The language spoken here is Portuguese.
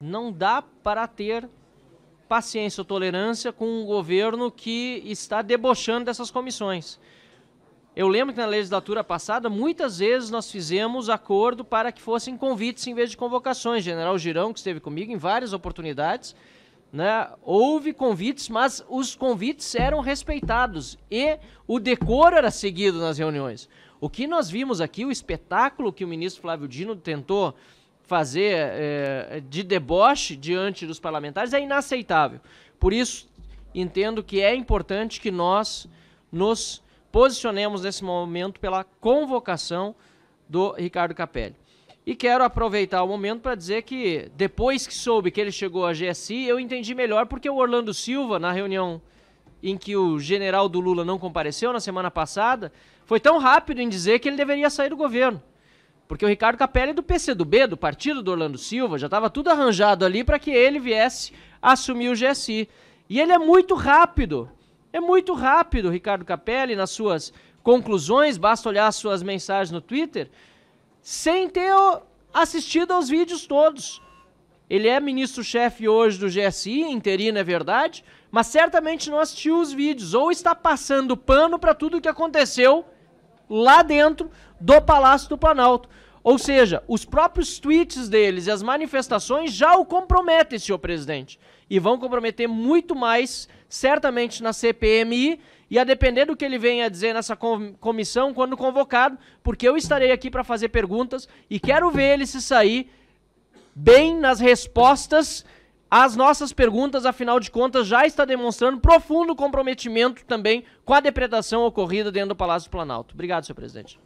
não dá para ter paciência ou tolerância com um governo que está debochando dessas comissões. Eu lembro que na legislatura passada, muitas vezes nós fizemos acordo para que fossem convites em vez de convocações. General Girão, que esteve comigo em várias oportunidades, né, houve convites, mas os convites eram respeitados e o decoro era seguido nas reuniões. O que nós vimos aqui, o espetáculo que o ministro Flávio Dino tentou fazer é, de deboche diante dos parlamentares é inaceitável. Por isso, entendo que é importante que nós nos posicionemos nesse momento pela convocação do Ricardo Capelli. E quero aproveitar o momento para dizer que depois que soube que ele chegou à GSI, eu entendi melhor porque o Orlando Silva, na reunião em que o general do Lula não compareceu na semana passada, foi tão rápido em dizer que ele deveria sair do governo. Porque o Ricardo Capelli é do PCdoB, do partido do Orlando Silva, já estava tudo arranjado ali para que ele viesse assumir o GSI. E ele é muito rápido. É muito rápido, Ricardo Capelli, nas suas conclusões, basta olhar as suas mensagens no Twitter, sem ter assistido aos vídeos todos. Ele é ministro-chefe hoje do GSI, interino é verdade, mas certamente não assistiu os vídeos ou está passando pano para tudo o que aconteceu lá dentro do Palácio do Planalto. Ou seja, os próprios tweets deles e as manifestações já o comprometem, senhor presidente. E vão comprometer muito mais, certamente, na CPMI e a depender do que ele venha a dizer nessa comissão quando convocado, porque eu estarei aqui para fazer perguntas e quero ver ele se sair bem nas respostas às nossas perguntas, afinal de contas, já está demonstrando profundo comprometimento também com a depredação ocorrida dentro do Palácio do Planalto. Obrigado, senhor presidente.